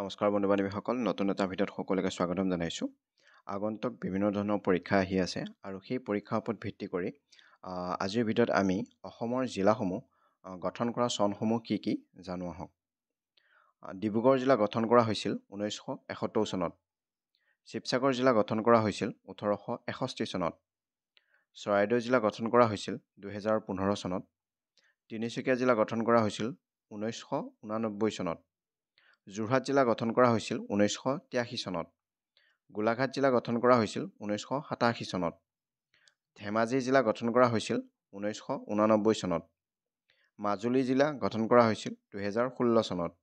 নমস্কাৰ বন্ধু বান্ধৱীসকল নতুন এটা ভিডিঅ'ত সকলোকে স্বাগতম জনাইছোঁ আগন্তুক বিভিন্ন ধৰণৰ পৰীক্ষা আহি আছে আৰু সেই পৰীক্ষাৰ ওপৰত ভিত্তি কৰি আজিৰ ভিডিঅ'ত আমি অসমৰ জিলাসমূহ গঠন কৰা চনসমূহ কি কি জানো আহক ডিব্ৰুগড় জিলা গঠন কৰা হৈছিল ঊনৈছশ এসত্তৰ চনত শিৱসাগৰ জিলা গঠন কৰা হৈছিল ওঠৰশ এষষ্ঠি চনত চৰাইদেউ জিলা গঠন কৰা হৈছিল দুহেজাৰ পোন্ধৰ চনত তিনিচুকীয়া জিলা গঠন কৰা হৈছিল ঊনৈছশ ঊনানব্বৈ চনত যোৰহাট জিলা গঠন কৰা হৈছিল ঊনৈছশ তিৰাশী চনত গোলাঘাট জিলা গঠন কৰা হৈছিল ঊনৈছশ সাতাশী চনত ধেমাজি জিলা গঠন কৰা হৈছিল ঊনৈছশ ঊনানব্বৈ চনত মাজুলী জিলা গঠন কৰা হৈছিল দুহেজাৰ ষোল্ল চনত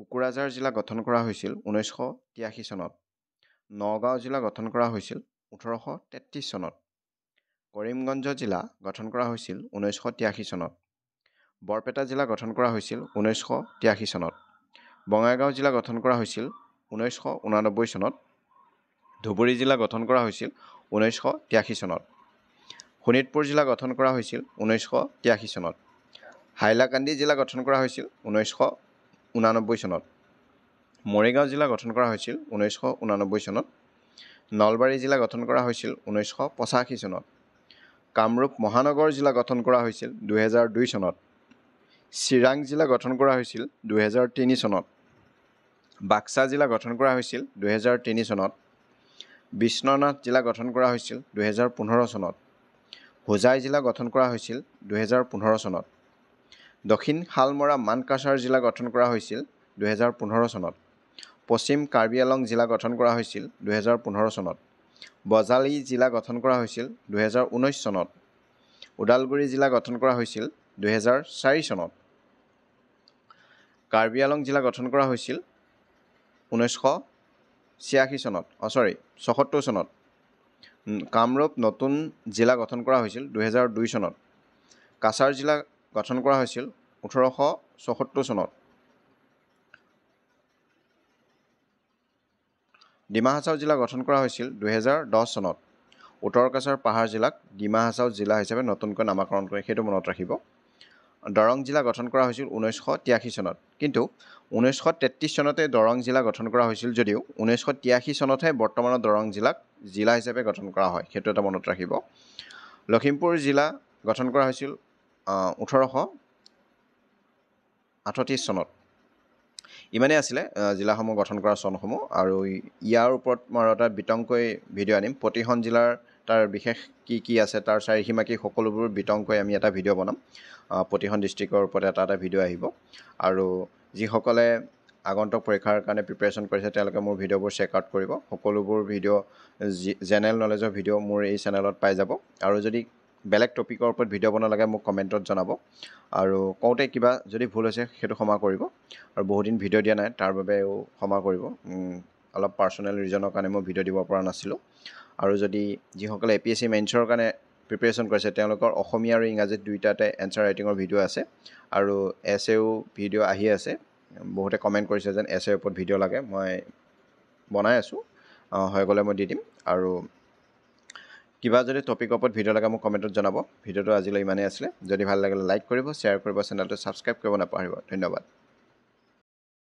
কোকৰাঝাৰ জিলা গঠন কৰা হৈছিল ঊনৈছশ তিৰাশী চনত নগাঁও জিলা গঠন কৰা হৈছিল ওঠৰশ তেত্ৰিছ চনত কৰিমগঞ্জ জিলা গঠন কৰা হৈছিল ঊনৈছশ তিৰাশী চনত বৰপেটা জিলা গঠন কৰা হৈছিল ঊনৈছশ তিৰাশী চনত বঙাইগাঁও জিলা গঠন কৰা হৈছিল ঊনৈছশ ঊনানব্বৈ চনত ধুবুৰী জিলা গঠন কৰা হৈছিল ঊনৈছশ তিৰাশী চনত শোণিতপুৰ জিলা গঠন কৰা হৈছিল ঊনৈছশ তিৰাশী চনত হাইলাকান্দি জিলা গঠন কৰা হৈছিল ঊনৈছশ ঊনানব্বৈ চনত মৰিগাঁও জিলা গঠন কৰা হৈছিল ঊনৈছশ ঊনানব্বৈ চনত নলবাৰী জিলা গঠন কৰা হৈছিল ঊনৈছশ পঁচাশী চনত কামৰূপ মহানগৰ জিলা গঠন কৰা হৈছিল দুহেজাৰ দুই চনত চিৰাং জিলা গঠন কৰা হৈছিল দুহেজাৰ তিনি চনত বাক্সা জিলা গঠন কৰা হৈছিল দুহেজাৰ তিনি চনত বিষ্ণনাথ জিলা গঠন কৰা হৈছিল দুহেজাৰ পোন্ধৰ চনত হোজাই জিলা গঠন কৰা হৈছিল দুহেজাৰ পোন্ধৰ চনত দক্ষিণ শালমৰা মানকাছাৰ জিলা গঠন কৰা হৈছিল দুহেজাৰ পোন্ধৰ চনত পশ্চিম কাৰ্বি আলং জিলা গঠন কৰা হৈছিল দুহেজাৰ পোন্ধৰ চনত বজালী জিলা গঠন কৰা হৈছিল দুহেজাৰ ঊনৈছ চনত ওদালগুৰি জিলা গঠন কৰা হৈছিল দুহেজাৰ চাৰি চনত কাৰ্বি আংলং জিলা গঠন কৰা হৈছিল ঊনৈছশ ছিয়াশী চনত অ চৰি ছসত্তৰ চনত কামৰূপ নতুন জিলা গঠন কৰা হৈছিল দুহেজাৰ দুই চনত কাছাৰ জিলা গঠন কৰা হৈছিল ওঠৰশ ছসত্তৰ চনত ডিমা হাছাও জিলা গঠন কৰা হৈছিল দুহেজাৰ দহ চনত উত্তৰ কাছাৰ পাহাৰ জিলাক ডিমা হাছাও জিলা হিচাপে নতুনকৈ নামাকৰণ কৰে সেইটো মনত ৰাখিব দৰং জিলা গঠন কৰা হৈছিল ঊনৈছশ তিৰাশী চনত কিন্তু ঊনৈছশ তেত্ৰিছ চনতে দৰং জিলা গঠন কৰা হৈছিল যদিও ঊনৈছশ তিৰাশী চনতহে বৰ্তমানৰ দৰং জিলাক জিলা হিচাপে গঠন কৰা হয় সেইটো এটা মনত ৰাখিব লখিমপুৰ জিলা গঠন কৰা হৈছিল ওঠৰশ আঠত্ৰিছ চনত ইমানেই আছিলে জিলাসমূহ গঠন কৰা চনসমূহ আৰু ইয়াৰ ওপৰত মই এটা বিতংকৈ ভিডিঅ' আনিম প্ৰতিখন জিলাৰ তাৰ বিশেষ কি কি আছে তাৰ চাৰিসীমা কি সকলোবোৰ বিতংকৈ আমি এটা ভিডিঅ' বনাম প্ৰতিখন ডিষ্ট্ৰিক্টৰ ওপৰত এটা এটা ভিডিঅ' আহিব আৰু যিসকলে আগন্তুক পৰীক্ষাৰ কাৰণে প্ৰিপেৰেশ্যন কৰিছে তেওঁলোকে মোৰ ভিডিঅ'বোৰ চেক আউট কৰিব সকলোবোৰ ভিডিঅ' যি জেনেৰেল নলেজৰ ভিডিঅ' মোৰ এই চেনেলত পাই যাব আৰু যদি বেলেগ টপিকৰ ওপৰত ভিডিঅ' বনাব লাগে মোক কমেণ্টত জনাব আৰু কওঁতে কিবা যদি ভুল হৈছে সেইটো ক্ষমা কৰিব আৰু বহুদিন ভিডিঅ' দিয়া নাই তাৰ বাবেও ক্ষমা কৰিব অলপ পাৰ্চনেল ৰিজনৰ কাৰণে মই ভিডিঅ' দিব পৰা নাছিলোঁ আৰু যদি যিসকলে এ পি এছ চি মেইনছৰ কাৰণে প্ৰিপেৰেশ্যন কৰিছে তেওঁলোকৰ অসমীয়া আৰু ইংৰাজীত দুয়োটাতে এনচাৰ ৰাইটিঙৰ ভিডিঅ' আছে আৰু এছ এও ভিডিঅ' আহি আছে বহুতে কমেণ্ট কৰিছে যেন এছ এৰ ওপৰত ভিডিঅ' লাগে মই বনাই আছোঁ হৈ গ'লে মই দি দিম আৰু কিবা যদি টপিকৰ ওপৰত ভিডিঅ' লাগে মোক কমেণ্টত জনাব ভিডিঅ'টো আজিলৈ ইমানেই আছিলে যদি ভাল লাগিলে লাইক কৰিব শ্বেয়াৰ কৰিব চেনেলটো ছাবস্ক্ৰাইব কৰিব নাপাহৰিব ধন্যবাদ